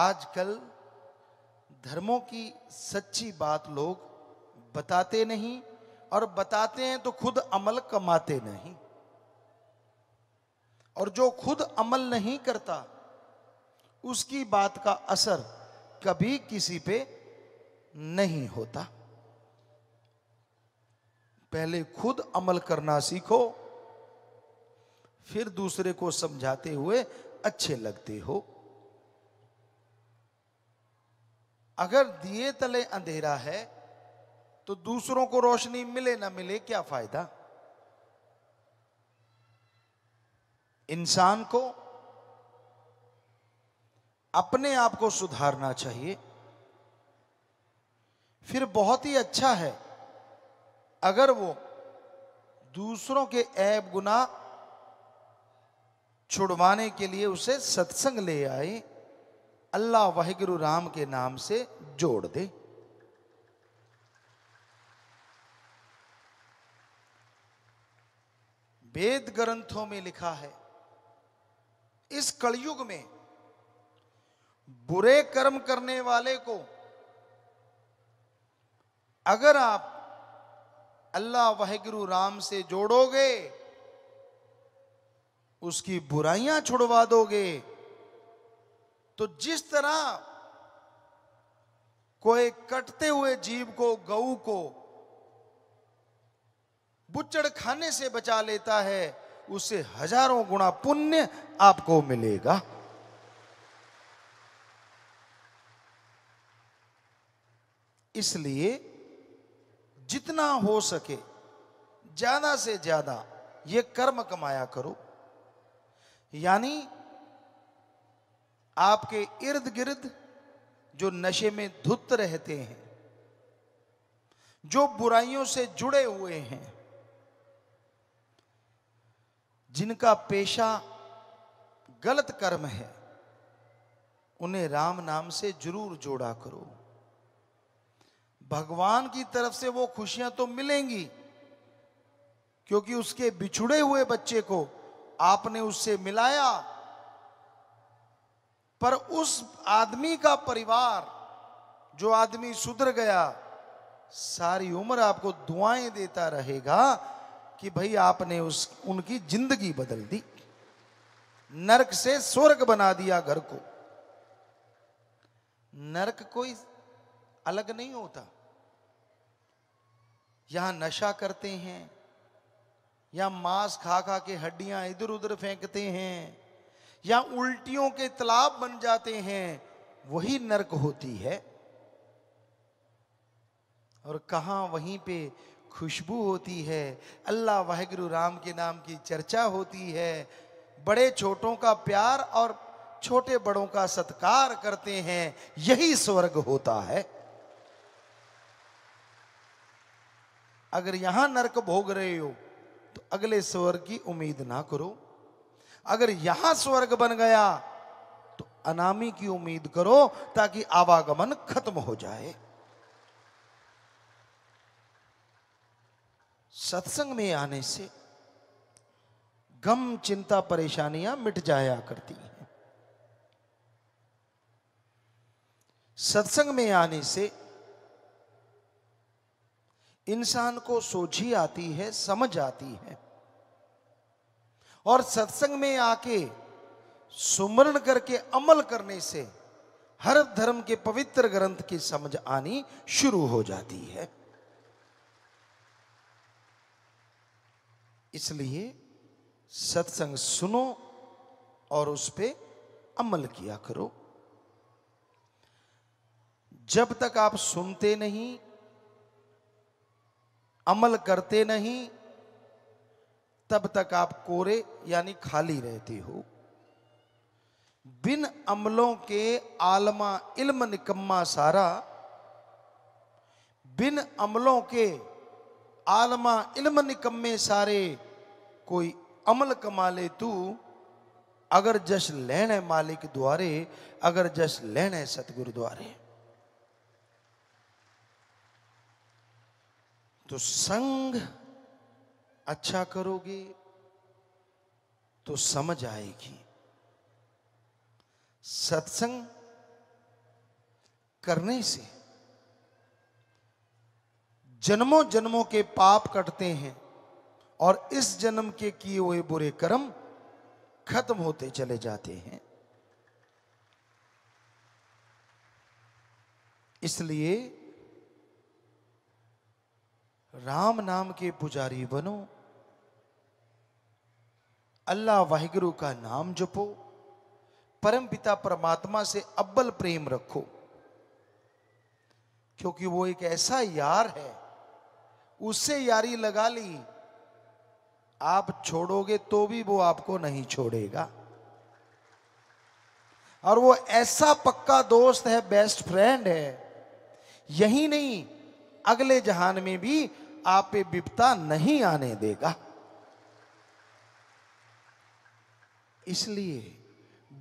आजकल धर्मों की सच्ची बात लोग बताते नहीं और बताते हैं तो खुद अमल कमाते नहीं और जो खुद अमल नहीं करता उसकी बात का असर कभी किसी पे नहीं होता पहले खुद अमल करना सीखो फिर दूसरे को समझाते हुए अच्छे लगते हो अगर दिए तले अंधेरा है तो दूसरों को रोशनी मिले ना मिले क्या फायदा इंसान को अपने आप को सुधारना चाहिए फिर बहुत ही अच्छा है अगर वो दूसरों के ऐब गुना छुड़वाने के लिए उसे सत्संग ले आए अल्लाह वाहिगुरु राम के नाम से जोड़ दे वेद ग्रंथों में लिखा है इस कलयुग में बुरे कर्म करने वाले को अगर आप अल्लाह वाहिगुरु राम से जोड़ोगे उसकी बुराइयां छुड़वा दोगे तो जिस तरह कोई कटते हुए जीव को गऊ को बुच्चड़ खाने से बचा लेता है उसे हजारों गुणा पुण्य आपको मिलेगा इसलिए जितना हो सके ज्यादा से ज्यादा ये कर्म कमाया करो यानी आपके इर्द गिर्द जो नशे में धुत रहते हैं जो बुराइयों से जुड़े हुए हैं जिनका पेशा गलत कर्म है उन्हें राम नाम से जरूर जोड़ा करो भगवान की तरफ से वो खुशियां तो मिलेंगी क्योंकि उसके बिछुड़े हुए बच्चे को आपने उससे मिलाया पर उस आदमी का परिवार जो आदमी सुधर गया सारी उम्र आपको दुआएं देता रहेगा कि भाई आपने उस उनकी जिंदगी बदल दी नरक से स्वर्ग बना दिया घर को नरक कोई अलग नहीं होता यहां नशा करते हैं या मांस खा खा के हड्डियां इधर उधर फेंकते हैं या उल्टियों के तालाब बन जाते हैं वही नरक होती है और कहा वहीं पे खुशबू होती है अल्लाह वाहगुरु राम के नाम की चर्चा होती है बड़े छोटों का प्यार और छोटे बड़ों का सत्कार करते हैं यही स्वर्ग होता है अगर यहां नरक भोग रहे हो तो अगले स्वर्ग की उम्मीद ना करो अगर यहां स्वर्ग बन गया तो अनामी की उम्मीद करो ताकि आवागमन खत्म हो जाए सत्संग में आने से गम चिंता परेशानियां मिट जाया करती हैं सत्संग में आने से इंसान को सोझी आती है समझ आती है और सत्संग में आके सुमरण करके अमल करने से हर धर्म के पवित्र ग्रंथ की समझ आनी शुरू हो जाती है इसलिए सत्संग सुनो और उस पर अमल किया करो जब तक आप सुनते नहीं अमल करते नहीं तब तक आप कोरे यानी खाली रहते हो बिन अमलों के आलमा इल्म निकम्मा सारा बिन अमलों के आलमा इल्म निकम्मे सारे कोई अमल कमा ले तू अगर जस लेने मालिक द्वारे अगर जश लेने सतगुरु द्वारे तो संघ अच्छा करोगे तो समझ आएगी सत्संग करने से जन्मों जन्मों के पाप कटते हैं और इस जन्म के किए हुए बुरे कर्म खत्म होते चले जाते हैं इसलिए राम नाम के पुजारी बनो अल्लाह वाहिगुरु का नाम जपो परम पिता परमात्मा से अब्बल प्रेम रखो क्योंकि वो एक ऐसा यार है उससे यारी लगा ली आप छोड़ोगे तो भी वो आपको नहीं छोड़ेगा और वो ऐसा पक्का दोस्त है बेस्ट फ्रेंड है यही नहीं अगले जहान में भी आपे विपता नहीं आने देगा इसलिए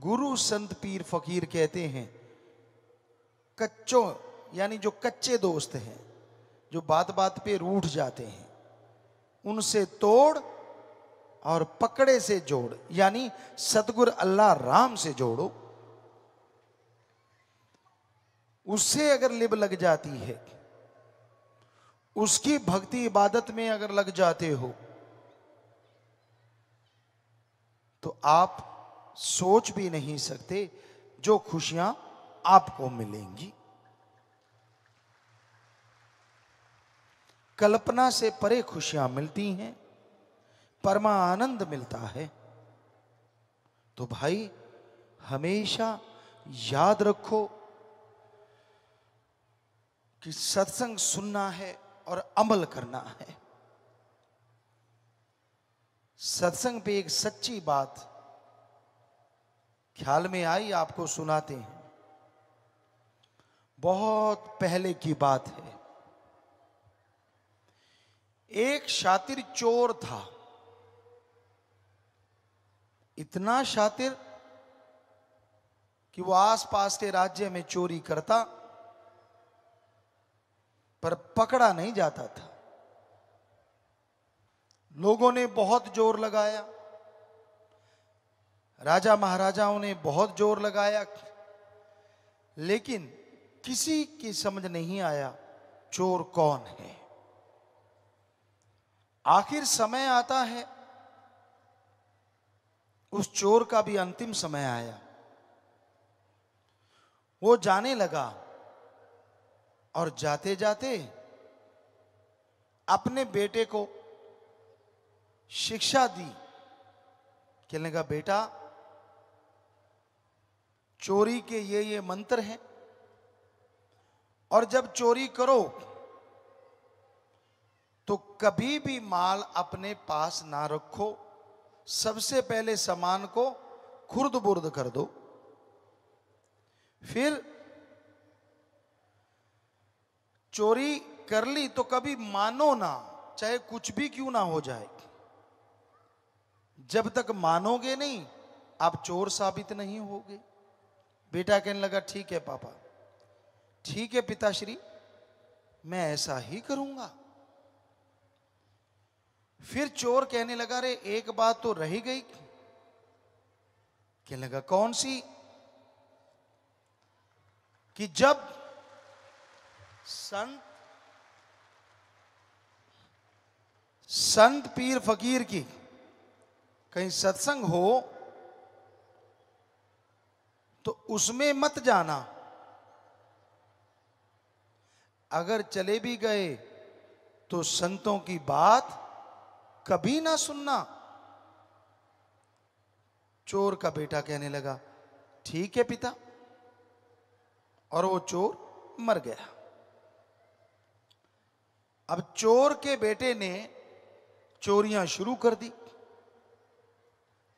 गुरु संत पीर फकीर कहते हैं कच्चों यानी जो कच्चे दोस्त हैं जो बात बात पे रूठ जाते हैं उनसे तोड़ और पकड़े से जोड़ यानी सदगुरु अल्लाह राम से जोड़ो उससे अगर लिब लग जाती है उसकी भक्ति इबादत में अगर लग जाते हो तो आप सोच भी नहीं सकते जो खुशियां आपको मिलेंगी कल्पना से परे खुशियां मिलती हैं परमा आनंद मिलता है तो भाई हमेशा याद रखो कि सत्संग सुनना है और अमल करना है सत्संग पे एक सच्ची बात ख्याल में आई आपको सुनाते हैं बहुत पहले की बात है एक शातिर चोर था इतना शातिर कि वो आसपास के राज्य में चोरी करता पर पकड़ा नहीं जाता था लोगों ने बहुत जोर लगाया राजा महाराजाओं ने बहुत जोर लगाया लेकिन किसी की समझ नहीं आया चोर कौन है आखिर समय आता है उस चोर का भी अंतिम समय आया वो जाने लगा और जाते जाते अपने बेटे को शिक्षा दी कहने का बेटा चोरी के ये ये मंत्र हैं और जब चोरी करो तो कभी भी माल अपने पास ना रखो सबसे पहले सामान को खुर्द बुर्द कर दो फिर चोरी कर ली तो कभी मानो ना चाहे कुछ भी क्यों ना हो जाए जब तक मानोगे नहीं आप चोर साबित नहीं होगे बेटा कहने लगा ठीक है पापा ठीक है पिताश्री मैं ऐसा ही करूंगा फिर चोर कहने लगा रे एक बात तो रही गई कहने लगा कौन सी कि जब संत संत पीर फकीर की कहीं सत्संग हो तो उसमें मत जाना अगर चले भी गए तो संतों की बात कभी ना सुनना चोर का बेटा कहने लगा ठीक है पिता और वो चोर मर गया अब चोर के बेटे ने चोरियां शुरू कर दी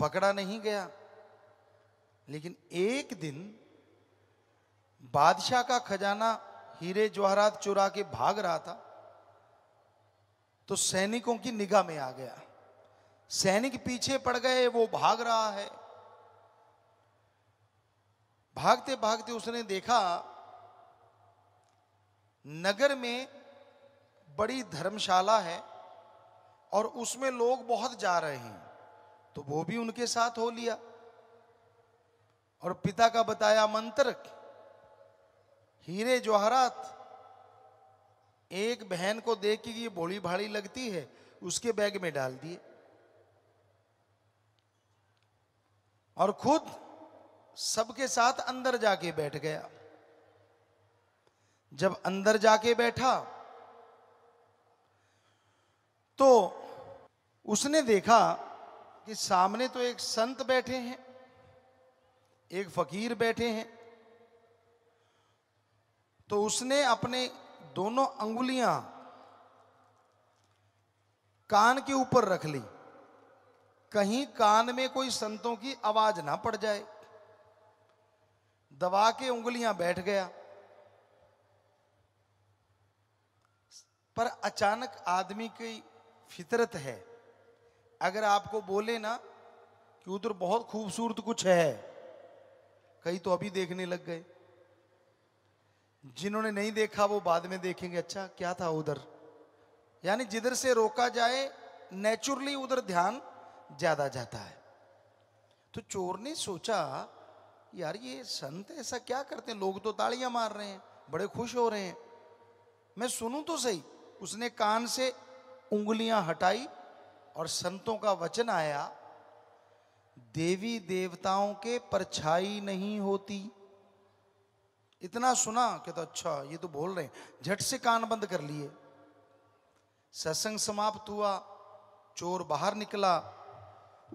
पकड़ा नहीं गया लेकिन एक दिन बादशाह का खजाना हीरे जवाहरात चुरा के भाग रहा था तो सैनिकों की निगाह में आ गया सैनिक पीछे पड़ गए वो भाग रहा है भागते भागते उसने देखा नगर में बड़ी धर्मशाला है और उसमें लोग बहुत जा रहे हैं तो वो भी उनके साथ हो लिया और पिता का बताया मंत्र हीरे जोहरात एक बहन को देख के ये भोली भाड़ी लगती है उसके बैग में डाल दिए और खुद सबके साथ अंदर जाके बैठ गया जब अंदर जाके बैठा तो उसने देखा कि सामने तो एक संत बैठे हैं एक फकीर बैठे हैं तो उसने अपने दोनों अंगुलियां कान के ऊपर रख ली कहीं कान में कोई संतों की आवाज ना पड़ जाए दबा के उंगलियां बैठ गया पर अचानक आदमी की फितरत है अगर आपको बोले ना कि उधर बहुत खूबसूरत कुछ है कई तो अभी देखने लग गए जिन्होंने नहीं देखा वो बाद में देखेंगे अच्छा क्या था उधर यानी जिधर से रोका जाए नेचुरली उधर ध्यान ज्यादा जाता है तो चोर ने सोचा यार ये संत ऐसा क्या करते हैं लोग तो तालियां मार रहे हैं बड़े खुश हो रहे हैं मैं सुनूं तो सही उसने कान से उंगलियां हटाई और संतों का वचन आया देवी देवताओं के परछाई नहीं होती इतना सुना कि तो अच्छा ये तो बोल रहे हैं झट से कान बंद कर लिए सत्संग समाप्त हुआ चोर बाहर निकला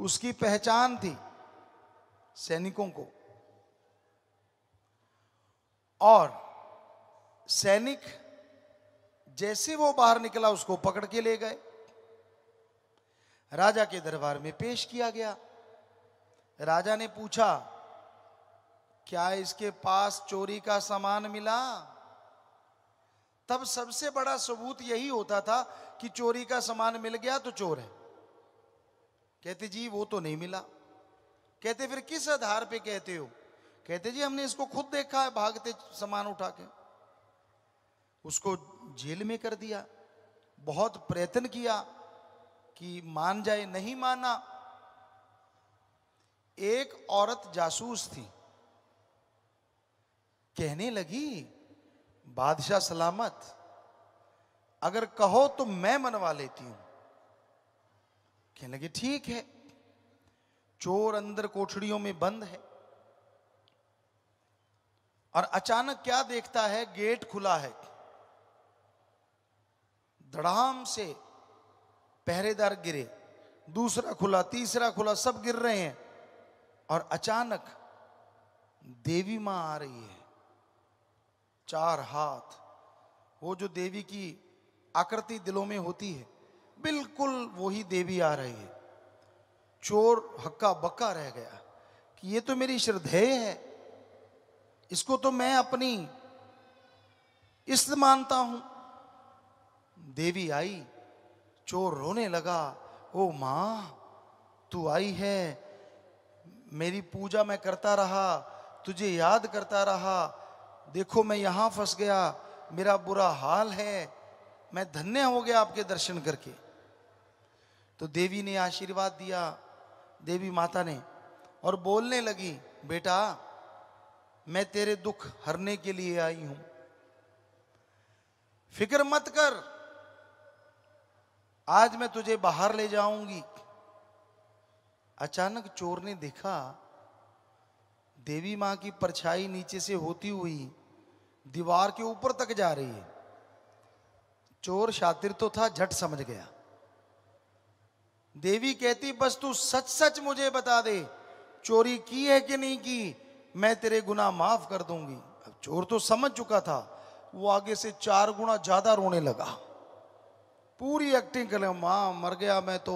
उसकी पहचान थी सैनिकों को और सैनिक जैसे वो बाहर निकला उसको पकड़ के ले गए राजा के दरबार में पेश किया गया राजा ने पूछा क्या इसके पास चोरी का सामान मिला तब सबसे बड़ा सबूत यही होता था कि चोरी का सामान मिल गया तो चोर है कहते जी वो तो नहीं मिला कहते फिर किस आधार पे कहते हो कहते जी हमने इसको खुद देखा है भागते सामान उठा के उसको जेल में कर दिया बहुत प्रयत्न किया कि मान जाए नहीं माना एक औरत जासूस थी कहने लगी बादशाह सलामत अगर कहो तो मैं मनवा लेती हूं कहने लगी ठीक है चोर अंदर कोठड़ियों में बंद है और अचानक क्या देखता है गेट खुला है धड़ाम से पहरेदार गिरे दूसरा खुला तीसरा खुला सब गिर रहे हैं और अचानक देवी माँ आ रही है चार हाथ वो जो देवी की आकृति दिलों में होती है बिल्कुल वही देवी आ रही है चोर हक्का बक्का रह गया कि ये तो मेरी श्रद्धेय है इसको तो मैं अपनी इस मानता हूं देवी आई चोर रोने लगा ओ माँ तू आई है मेरी पूजा मैं करता रहा तुझे याद करता रहा देखो मैं यहाँ फंस गया मेरा बुरा हाल है मैं धन्य हो गया आपके दर्शन करके तो देवी ने आशीर्वाद दिया देवी माता ने और बोलने लगी बेटा मैं तेरे दुख हरने के लिए आई हूं फिक्र मत कर आज मैं तुझे बाहर ले जाऊंगी अचानक चोर ने देखा देवी माँ की परछाई नीचे से होती हुई दीवार के ऊपर तक जा रही है चोर शातिर तो था झट समझ गया देवी कहती बस तू सच सच मुझे बता दे चोरी की है कि नहीं की मैं तेरे गुना माफ कर दूंगी अब चोर तो समझ चुका था वो आगे से चार गुना ज्यादा रोने लगा पूरी एक्टिंग कर माँ मर गया मैं तो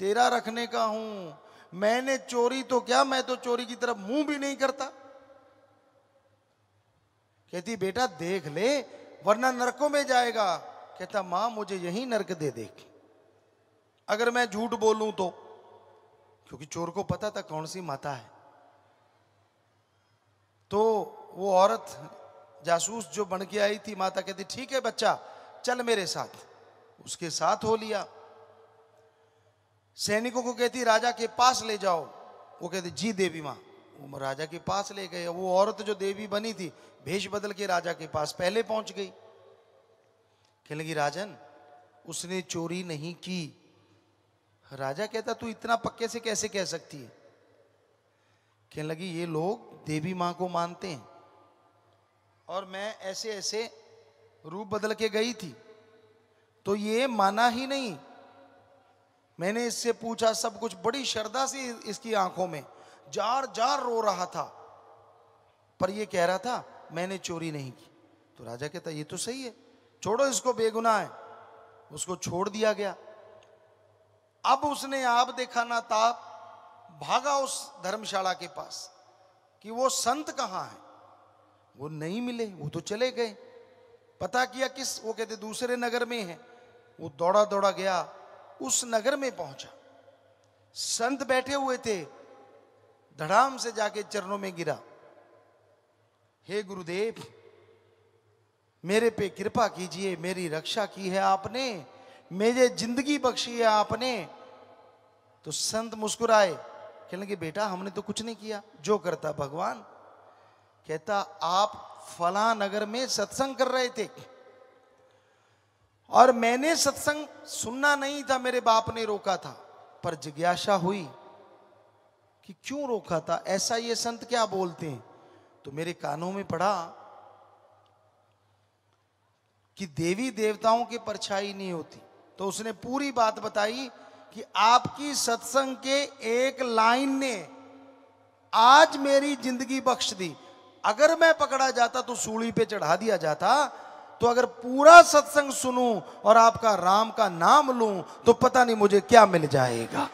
तेरा रखने का हूं मैंने चोरी तो क्या मैं तो चोरी की तरफ मुंह भी नहीं करता कहती बेटा देख ले वरना नरकों में जाएगा कहता मां मुझे यही नरक दे देख अगर मैं झूठ बोलूं तो क्योंकि चोर को पता था कौन सी माता है तो वो औरत जासूस जो बन के आई थी माता कहती ठीक है बच्चा चल मेरे साथ उसके साथ हो लिया सैनिकों को कहती राजा के पास ले जाओ वो कहते जी देवी माँ वो राजा के पास ले गए वो औरत जो देवी बनी थी भेष बदल के राजा के पास पहले पहुंच गई कह लगी राजन उसने चोरी नहीं की राजा कहता तू इतना पक्के से कैसे कह सकती है कहने लगी ये लोग देवी माँ को मानते हैं और मैं ऐसे ऐसे रूप बदल के गई थी तो ये माना ही नहीं मैंने इससे पूछा सब कुछ बड़ी श्रद्धा से इसकी आंखों में जार जार रो रहा था पर ये कह रहा था मैंने चोरी नहीं की तो राजा कहता ये तो सही है छोड़ो इसको बेगुनाह है उसको छोड़ दिया गया अब उसने आप देखा ना ताप भागा उस धर्मशाला के पास कि वो संत कहाँ है वो नहीं मिले वो तो चले गए पता किया किस वो कहते दूसरे नगर में है वो दौड़ा दौड़ा गया उस नगर में पहुंचा संत बैठे हुए थे धड़ाम से जाके चरणों में गिरा हे गुरुदेव मेरे पे कृपा कीजिए मेरी रक्षा की है आपने मेरे जिंदगी बख्शी है आपने तो संत मुस्कुराए कहने के बेटा हमने तो कुछ नहीं किया जो करता भगवान कहता आप फला नगर में सत्संग कर रहे थे और मैंने सत्संग सुनना नहीं था मेरे बाप ने रोका था पर जिज्ञासा हुई कि क्यों रोका था ऐसा ये संत क्या बोलते हैं तो मेरे कानों में पड़ा कि देवी देवताओं की परछाई नहीं होती तो उसने पूरी बात बताई कि आपकी सत्संग के एक लाइन ने आज मेरी जिंदगी बख्श दी अगर मैं पकड़ा जाता तो सूढ़ी पे चढ़ा दिया जाता तो अगर पूरा सत्संग सुनूं और आपका राम का नाम लूं तो पता नहीं मुझे क्या मिल जाएगा